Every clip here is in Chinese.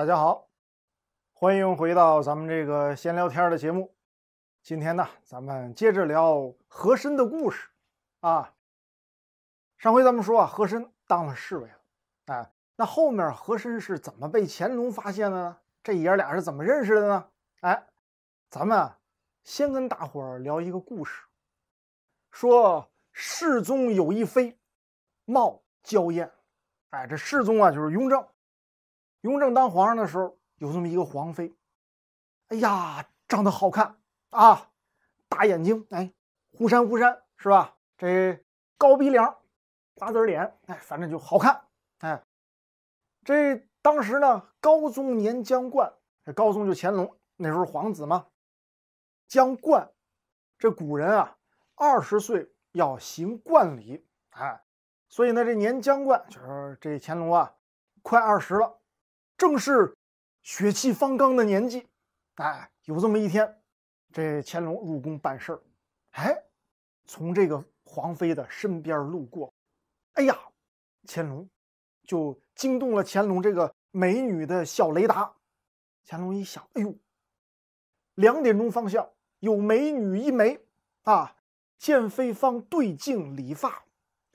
大家好，欢迎回到咱们这个闲聊天的节目。今天呢，咱们接着聊和珅的故事啊。上回咱们说啊，和珅当了侍卫了。哎，那后面和珅是怎么被乾隆发现的呢？这爷俩是怎么认识的呢？哎，咱们先跟大伙儿聊一个故事，说世宗有一妃，貌娇艳。哎，这世宗啊，就是雍正。雍正当皇上的时候，有这么一个皇妃，哎呀，长得好看啊，大眼睛，哎，忽闪忽闪是吧？这高鼻梁，瓜子脸，哎，反正就好看，哎。这当时呢，高宗年将冠，高宗就乾隆，那时候皇子嘛，将冠，这古人啊，二十岁要行冠礼，哎，所以呢，这年将冠就是这乾隆啊，快二十了。正是血气方刚的年纪，哎，有这么一天，这乾隆入宫办事儿，哎，从这个皇妃的身边路过，哎呀，乾隆就惊动了乾隆这个美女的小雷达。乾隆一想，哎呦，两点钟方向有美女一枚啊！见妃方对镜理发，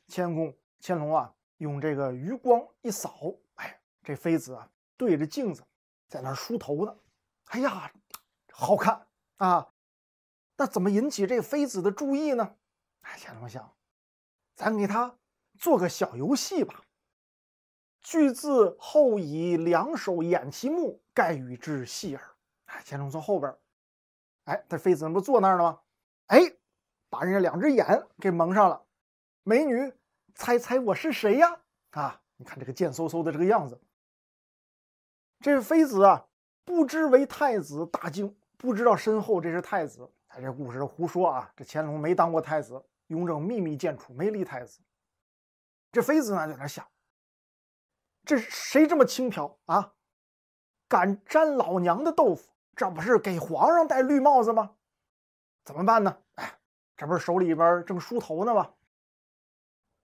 乾隆乾隆啊，用这个余光一扫，哎，这妃子啊。对着镜子，在那梳头呢。哎呀，好看啊！那怎么引起这妃子的注意呢？哎，乾隆想，咱给他做个小游戏吧。据字后以两手掩其目，盖与之戏耳。哎，乾隆坐后边，哎，这妃子不坐那儿了吗？哎，把人家两只眼给蒙上了。美女，猜猜我是谁呀？啊，你看这个贱嗖嗖的这个样子。这妃子啊，不知为太子大惊，不知道身后这是太子。哎，这故事胡说啊！这乾隆没当过太子，雍正秘密建储没立太子。这妃子呢，在那想：这谁这么轻佻啊？敢沾老娘的豆腐？这不是给皇上戴绿帽子吗？怎么办呢？哎，这不是手里边正梳头呢吗？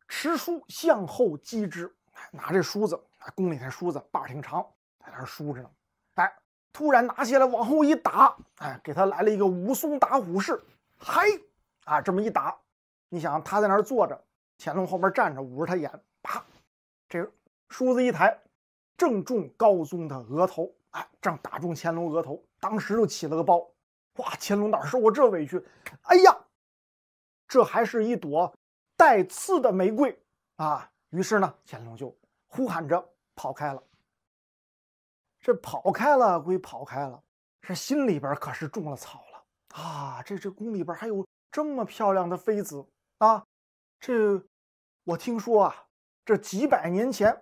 持梳向后击之，拿这梳子，宫里那梳子把挺长。在那儿梳着呢，哎，突然拿起来往后一打，哎，给他来了一个武松打虎式，嘿，啊，这么一打，你想他在那儿坐着，乾隆后边站着，捂着他眼，啪，这个梳子一抬，正中高宗的额头，哎，正打中乾隆额头，当时就起了个包，哇，乾隆哪受过这委屈？哎呀，这还是一朵带刺的玫瑰啊！于是呢，乾隆就呼喊着跑开了。这跑开了归跑开了，这心里边可是种了草了啊！这这宫里边还有这么漂亮的妃子啊！这我听说啊，这几百年前，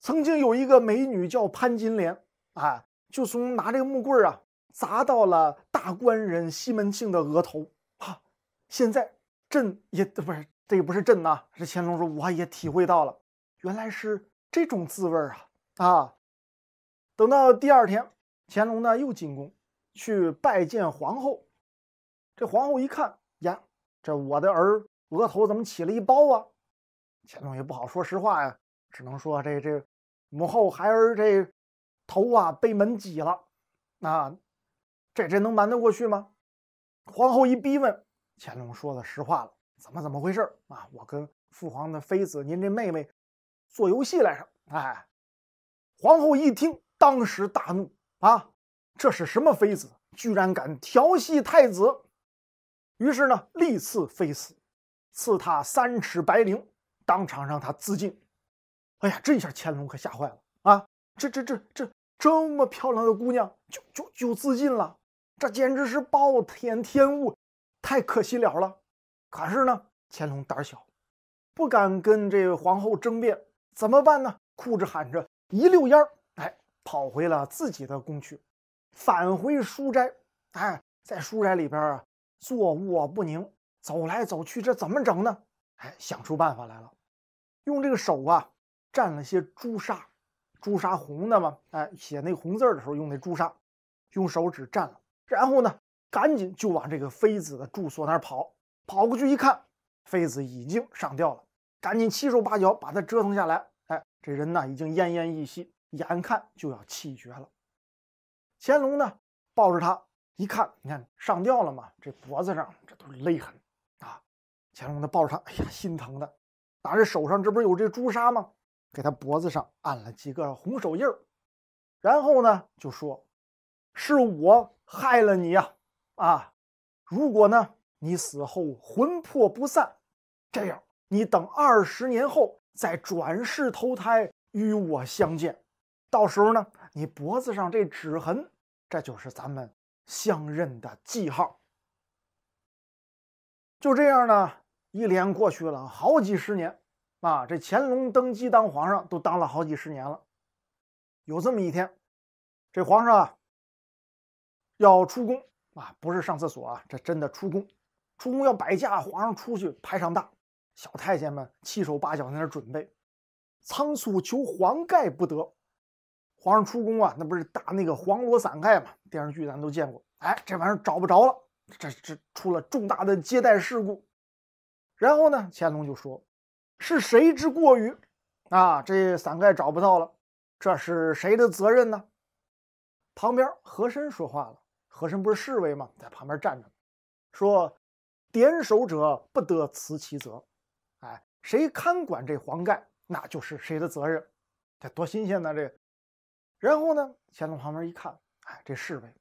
曾经有一个美女叫潘金莲啊，就从拿这个木棍啊砸到了大官人西门庆的额头啊！现在朕也不是这也不是朕呐，这乾隆说我也体会到了，原来是这种滋味啊啊！等到第二天，乾隆呢又进宫去拜见皇后。这皇后一看呀，这我的儿额头怎么起了一包啊？乾隆也不好说实话呀，只能说这这母后，孩儿这头啊被门挤了。那这这能瞒得过去吗？皇后一逼问，乾隆说了实话了：怎么怎么回事啊？我跟父皇的妃子，您这妹妹做游戏来着。哎，皇后一听。当时大怒啊！这是什么妃子，居然敢调戏太子？于是呢，立赐妃死，赐她三尺白绫，当场让她自尽。哎呀，这一下乾隆可吓坏了啊！这这这这这么漂亮的姑娘，就就就自尽了，这简直是暴殄天物，太可惜了了。可是呢，乾隆胆小，不敢跟这皇后争辩，怎么办呢？哭着喊着，一溜烟儿。跑回了自己的宫去，返回书斋，哎，在书斋里边啊，坐卧不宁，走来走去，这怎么整呢？哎，想出办法来了，用这个手啊，蘸了些朱砂，朱砂红的嘛，哎，写那红字的时候用那朱砂，用手指蘸了，然后呢，赶紧就往这个妃子的住所那儿跑，跑过去一看，妃子已经上吊了，赶紧七手八脚把她折腾下来，哎，这人呢已经奄奄一息。眼看就要气绝了，乾隆呢抱着他一看，你看上吊了嘛，这脖子上这都是勒痕啊！乾隆呢抱着他，哎呀，心疼的，拿着手上这不是有这朱砂吗？给他脖子上按了几个红手印儿，然后呢就说：“是我害了你啊！啊，如果呢你死后魂魄不散，这样你等二十年后再转世投胎与我相见。”到时候呢，你脖子上这指痕，这就是咱们相认的记号。就这样呢，一连过去了好几十年啊。这乾隆登基当皇上都当了好几十年了。有这么一天，这皇上要出宫啊，不是上厕所啊，这真的出宫。出宫要摆驾，皇上出去排场大，小太监们七手八脚在那准备。仓促求黄盖不得。皇上出宫啊，那不是打那个黄罗伞盖嘛？电视剧咱都见过。哎，这玩意儿找不着了，这这出了重大的接待事故。然后呢，乾隆就说：“是谁之过于？啊，这伞盖找不到了，这是谁的责任呢？旁边和珅说话了，和珅不是侍卫吗？在旁边站着，说：“点首者不得辞其责。”哎，谁看管这黄盖，那就是谁的责任。这多新鲜呢，这。然后呢？乾隆旁边一看，哎，这侍卫，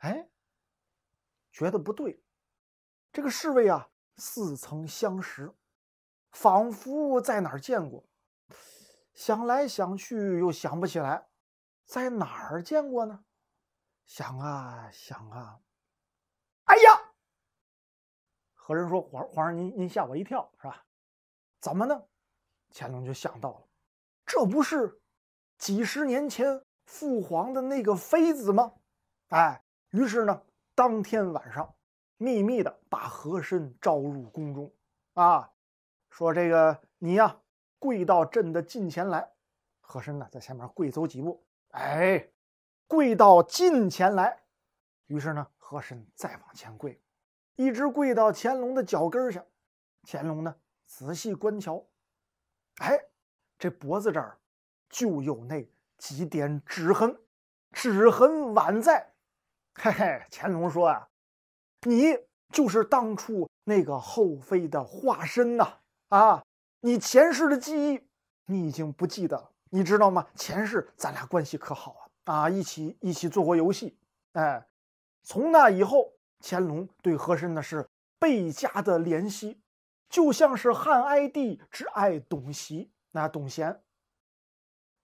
哎，觉得不对。这个侍卫啊，似曾相识，仿佛在哪儿见过。想来想去又想不起来，在哪儿见过呢？想啊想啊，哎呀！和人说皇皇上您您吓我一跳是吧？怎么呢？乾隆就想到了，这不是。几十年前父皇的那个妃子吗？哎，于是呢，当天晚上秘密的把和珅召入宫中啊，说这个你呀跪到朕的近前来。和珅呢在下面跪走几步，哎，跪到近前来。于是呢，和珅再往前跪，一直跪到乾隆的脚跟下。乾隆呢仔细观瞧，哎，这脖子这儿。就有那几点指痕，指痕宛在。嘿嘿，乾隆说啊，你就是当初那个后妃的化身呐！啊，你前世的记忆，你已经不记得了，你知道吗？前世咱俩关系可好啊！啊，一起一起做过游戏。哎，从那以后，乾隆对和珅呢是倍加的怜惜，就像是汉哀帝之爱董袭，那董贤。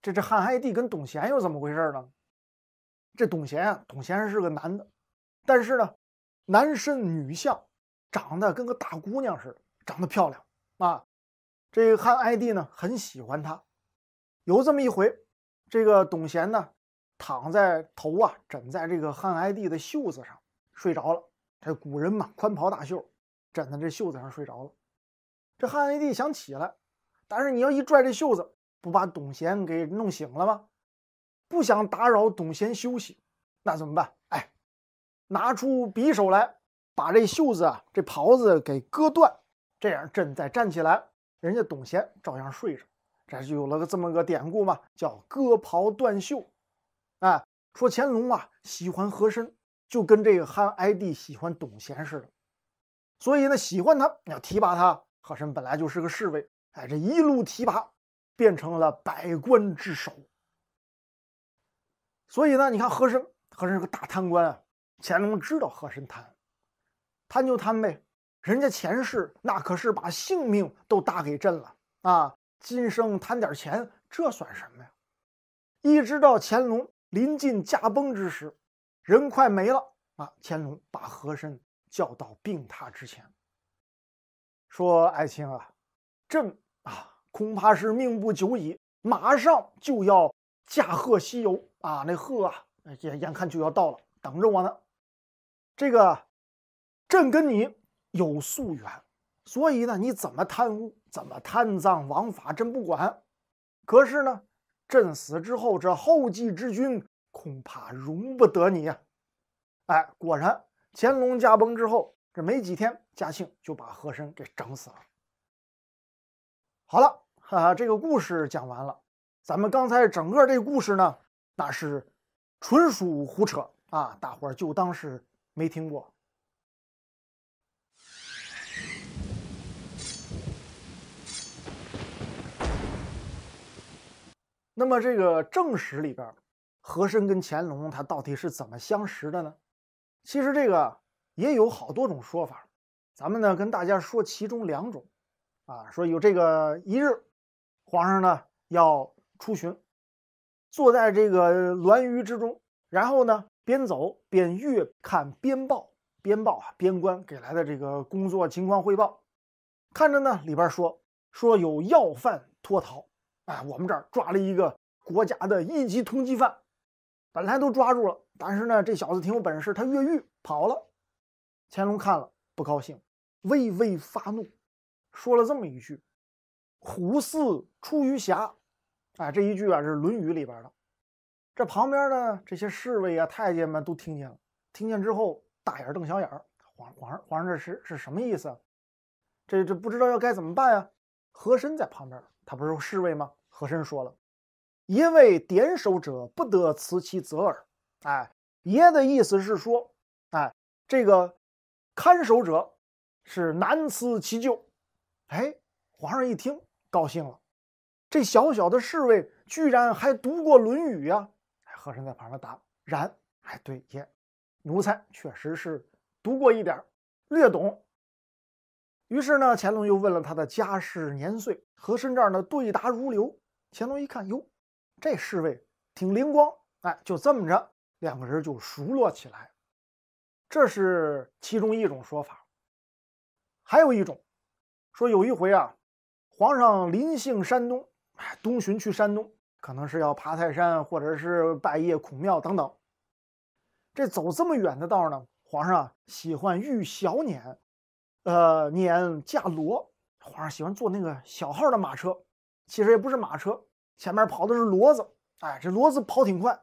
这这汉哀帝跟董贤又怎么回事呢？这董贤啊，董贤是个男的，但是呢，男身女相，长得跟个大姑娘似的，长得漂亮啊。这个汉哀帝呢，很喜欢他。有这么一回，这个董贤呢，躺在头啊，枕在这个汉哀帝的袖子上睡着了。这古人嘛，宽袍大袖，枕在这袖子上睡着了。这汉哀帝想起来，但是你要一拽这袖子。不把董贤给弄醒了吗？不想打扰董贤休息，那怎么办？哎，拿出匕首来，把这袖子啊，这袍子给割断，这样朕再站起来，人家董贤照样睡着。这就有了个这么个典故嘛，叫割袍断袖。哎，说乾隆啊，喜欢和珅，就跟这个汉哀帝喜欢董贤似的，所以呢，喜欢他，要提拔他。和珅本来就是个侍卫，哎，这一路提拔。变成了百官之首，所以呢，你看和珅，和珅是个大贪官啊。乾隆知道和珅贪，贪就贪呗，人家前世那可是把性命都搭给朕了啊，今生贪点钱，这算什么呀？一直到乾隆临近驾崩之时，人快没了啊，乾隆把和珅叫到病榻之前，说：“爱卿啊，朕啊。”恐怕是命不久矣，马上就要驾鹤西游啊！那鹤啊，眼眼看就要到了，等着我呢。这个，朕跟你有夙怨，所以呢，你怎么贪污，怎么贪赃枉法，朕不管。可是呢，朕死之后，这后继之君恐怕容不得你呀！哎，果然，乾隆驾崩之后，这没几天，嘉庆就把和珅给整死了。好了。哈、啊，这个故事讲完了。咱们刚才整个这个故事呢，那是纯属胡扯啊！大伙儿就当是没听过。那么这个正史里边，和珅跟乾隆他到底是怎么相识的呢？其实这个也有好多种说法，咱们呢跟大家说其中两种。啊，说有这个一日。皇上呢要出巡，坐在这个銮舆之中，然后呢边走边阅看边报边报啊边关给来的这个工作情况汇报，看着呢里边说说有要犯脱逃，哎，我们这儿抓了一个国家的一级通缉犯，本来都抓住了，但是呢这小子挺有本事，他越狱跑了。乾隆看了不高兴，微微发怒，说了这么一句。虎兕出于柙，哎，这一句啊是《论语》里边的。这旁边的这些侍卫啊、太监们都听见了，听见之后大眼瞪小眼儿。皇皇上，皇上，这是是什么意思？这这不知道要该怎么办呀？和珅在旁边，他不是侍卫吗？和珅说了：“因为点守者不得辞其责耳。”哎，爷的意思是说，哎，这个看守者是难辞其咎。哎，皇上一听。高兴了，这小小的侍卫居然还读过《论语》啊！和珅在旁边答：“然，哎，对，也，奴才确实是读过一点，略懂。”于是呢，乾隆又问了他的家世、年岁。和珅这儿呢，对答如流。乾隆一看，哟，这侍卫挺灵光。哎，就这么着，两个人就熟络起来。这是其中一种说法。还有一种，说有一回啊。皇上临幸山东，东巡去山东，可能是要爬泰山，或者是拜谒孔庙等等。这走这么远的道呢，皇上喜欢御小辇，呃，辇驾骡。皇上喜欢坐那个小号的马车，其实也不是马车，前面跑的是骡子。哎，这骡子跑挺快，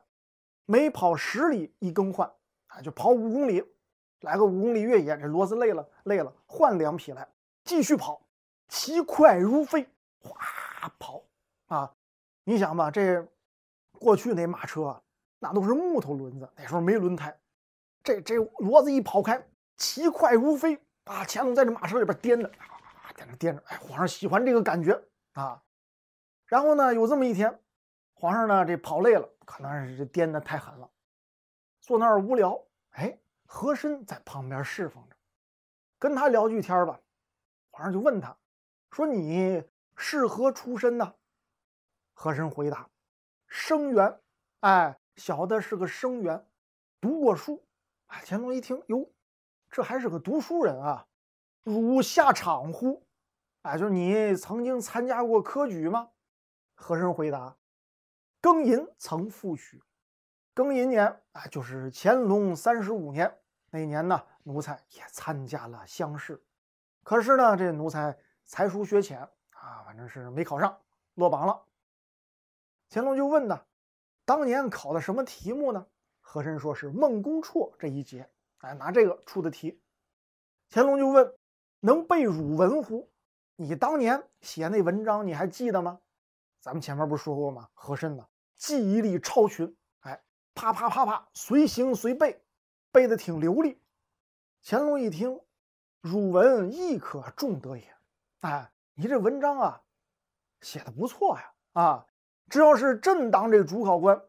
每跑十里一更换，哎，就跑五公里，来个五公里越野。这骡子累了，累了，换两匹来继续跑。骑快如飞，哗跑，啊！你想吧，这过去那马车啊，那都是木头轮子，那时候没轮胎。这这骡子一跑开，骑快如飞啊！乾隆在这马车里边颠着，啊，颠着颠着，哎，皇上喜欢这个感觉啊。然后呢，有这么一天，皇上呢这跑累了，可能是颠的太狠了，坐那儿无聊，哎，和珅在旁边侍奉着，跟他聊句天吧，皇上就问他。说你是何出身呢？和珅回答：“生员，哎，小的是个生员，读过书。”哎，乾隆一听，哟，这还是个读书人啊！汝下场乎？哎，就是你曾经参加过科举吗？和珅回答：“庚寅曾赴许。”庚寅年，哎，就是乾隆三十五年那年呢，奴才也参加了乡试。可是呢，这奴才。”才疏学浅啊，反正是没考上，落榜了。乾隆就问呢，当年考的什么题目呢？和珅说是孟公绰这一节，哎，拿这个出的题。乾隆就问，能背汝文乎？你当年写那文章，你还记得吗？咱们前面不是说过吗？和珅呢，记忆力超群，哎，啪啪啪啪，随行随背，背的挺流利。乾隆一听，汝文亦可重得也。哎，你这文章啊，写的不错呀！啊，只要是朕当这主考官，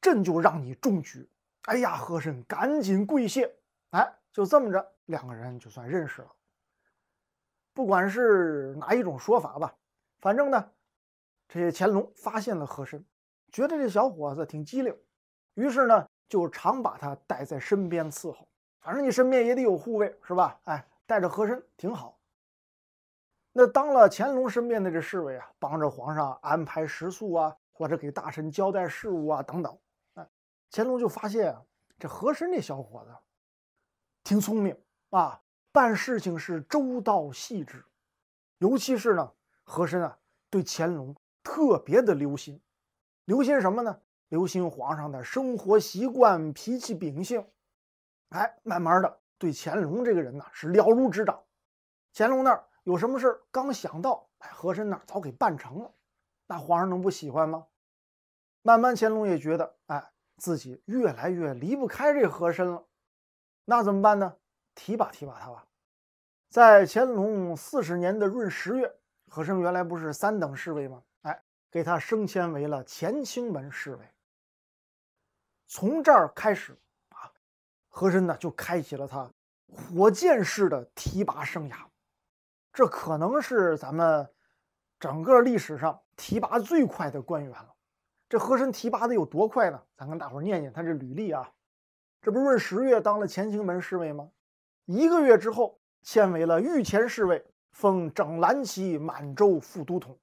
朕就让你中举。哎呀，和珅赶紧跪谢。哎，就这么着，两个人就算认识了。不管是哪一种说法吧，反正呢，这些乾隆发现了和珅，觉得这小伙子挺机灵，于是呢，就常把他带在身边伺候。反正你身边也得有护卫是吧？哎，带着和珅挺好。那当了乾隆身边的这侍卫啊，帮着皇上安排食宿啊，或者给大臣交代事务啊，等等。哎，乾隆就发现啊，这和珅这小伙子挺聪明啊，办事情是周到细致。尤其是呢，和珅啊，对乾隆特别的留心，留心什么呢？留心皇上的生活习惯、脾气秉性。哎，慢慢的对乾隆这个人呢，是了如指掌。乾隆那儿。有什么事刚想到，哎，和珅那儿早给办成了，那皇上能不喜欢吗？慢慢乾隆也觉得，哎，自己越来越离不开这和珅了，那怎么办呢？提拔提拔他吧。在乾隆四十年的闰十月，和珅原来不是三等侍卫吗？哎，给他升迁为了乾清门侍卫。从这儿开始啊，和珅呢就开启了他火箭式的提拔生涯。这可能是咱们整个历史上提拔最快的官员了。这和珅提拔的有多快呢？咱跟大伙儿念念他这履历啊。这不闰十月当了乾清门侍卫吗？一个月之后，迁为了御前侍卫，封整蓝旗满洲副都统。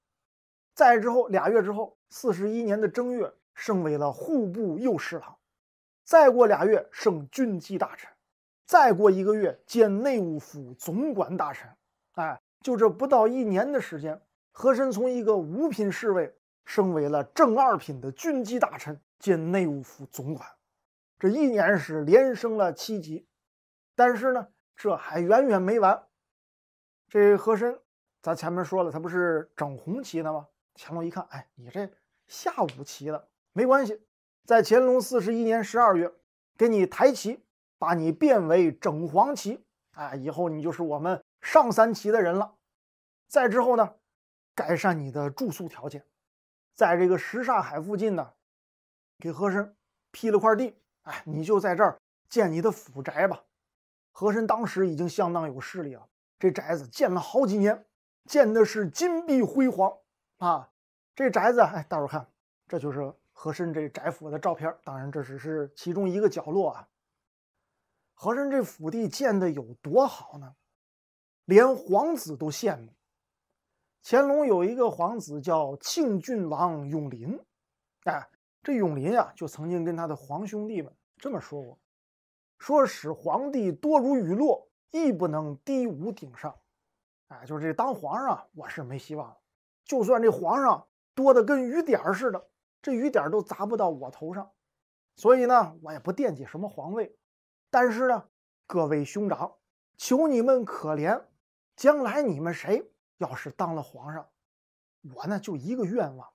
再之后，俩月之后，四十一年的正月，升为了户部右侍郎。再过俩月，升军机大臣。再过一个月，兼内务府总管大臣。哎，就这不到一年的时间，和珅从一个五品侍卫升为了正二品的军机大臣兼内务府总管，这一年是连升了七级。但是呢，这还远远没完。这和珅，咱前面说了，他不是整红旗的吗？乾隆一看，哎，你这下五旗的，没关系，在乾隆四十一年十二月，给你抬旗，把你变为整黄旗。哎，以后你就是我们。上三旗的人了，再之后呢，改善你的住宿条件，在这个什刹海附近呢，给和珅批了块地，哎，你就在这儿建你的府宅吧。和珅当时已经相当有势力了，这宅子建了好几年，建的是金碧辉煌啊。这宅子，哎，大伙看，这就是和珅这宅府的照片。当然，这只是其中一个角落啊。和珅这府地建的有多好呢？连皇子都羡慕。乾隆有一个皇子叫庆郡王永璘，哎，这永璘啊，就曾经跟他的皇兄弟们这么说过：“说使皇帝多如雨落，亦不能低吾顶上。”哎，就是这当皇上，我是没希望了。就算这皇上多的跟雨点似的，这雨点都砸不到我头上。所以呢，我也不惦记什么皇位。但是呢，各位兄长，求你们可怜。将来你们谁要是当了皇上，我呢就一个愿望，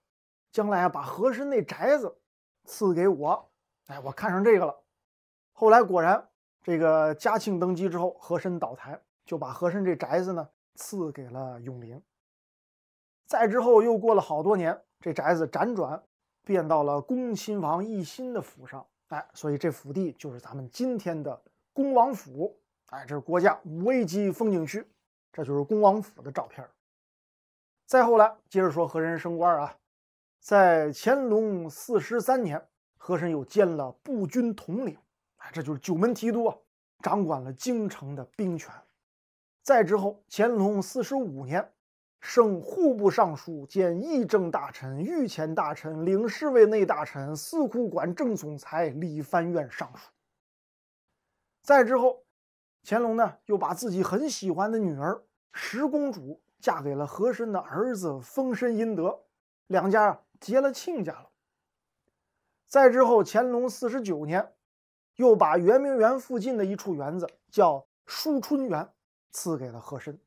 将来啊把和珅那宅子赐给我。哎，我看上这个了。后来果然，这个嘉庆登基之后，和珅倒台，就把和珅这宅子呢赐给了永陵。再之后又过了好多年，这宅子辗转变到了恭亲王奕欣的府上。哎，所以这府地就是咱们今天的恭王府。哎，这是国家五 A 级风景区。这就是恭王府的照片。再后来，接着说和珅升官啊，在乾隆四十三年，和珅又兼了步军统领，啊，这就是九门提督啊，掌管了京城的兵权。再之后，乾隆四十五年，升户部尚书兼议政大臣、御前大臣、领侍卫内大臣、司库管正总裁、理藩院尚书。再之后。乾隆呢，又把自己很喜欢的女儿十公主嫁给了和珅的儿子丰绅殷德，两家结了亲家了。再之后，乾隆四十九年，又把圆明园附近的一处园子叫舒春园赐给了和珅。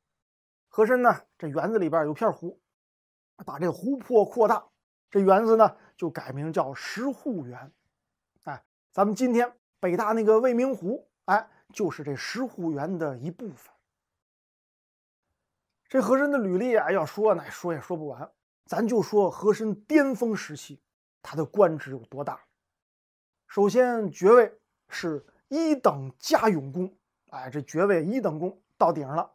和珅呢，这园子里边有片湖，把这湖泊扩大，这园子呢就改名叫石户园。哎，咱们今天北大那个未名湖，哎。就是这十户园的一部分。这和珅的履历啊，要说呢，说也说不完，咱就说和珅巅峰时期，他的官职有多大？首先，爵位是一等加勇公，哎，这爵位一等功到顶了。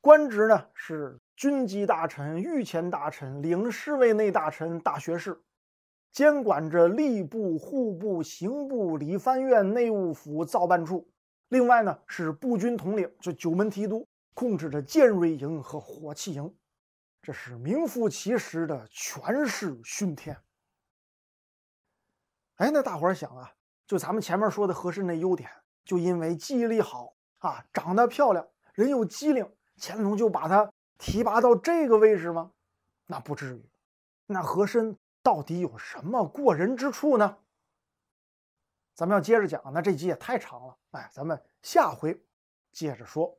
官职呢是军机大臣、御前大臣、领侍卫内大臣、大学士，监管着吏部、户部、刑部、理藩院、内务府、造办处。另外呢，是步军统领，就九门提督，控制着剑锐营和火器营，这是名副其实的权势熏天。哎，那大伙儿想啊，就咱们前面说的和珅那优点，就因为记忆力好啊，长得漂亮，人又机灵，乾隆就把他提拔到这个位置吗？那不至于。那和珅到底有什么过人之处呢？咱们要接着讲，那这集也太长了，哎，咱们下回接着说。